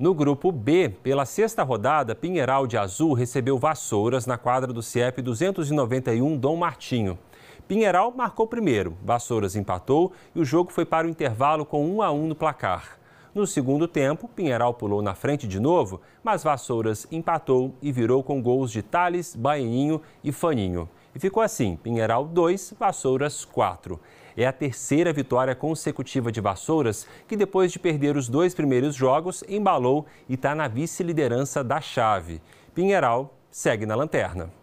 No grupo B, pela sexta rodada, Pinheiral de Azul recebeu Vassouras na quadra do CIEP 291 Dom Martinho. Pinheiral marcou primeiro, Vassouras empatou e o jogo foi para o intervalo com 1 a 1 no placar. No segundo tempo, Pinheiral pulou na frente de novo, mas Vassouras empatou e virou com gols de Thales, Baeninho e Faninho e ficou assim: Pinheiral 2, Vassouras 4. É a terceira vitória consecutiva de Vassouras, que depois de perder os dois primeiros jogos, embalou e está na vice-liderança da chave. Pinheiral segue na lanterna.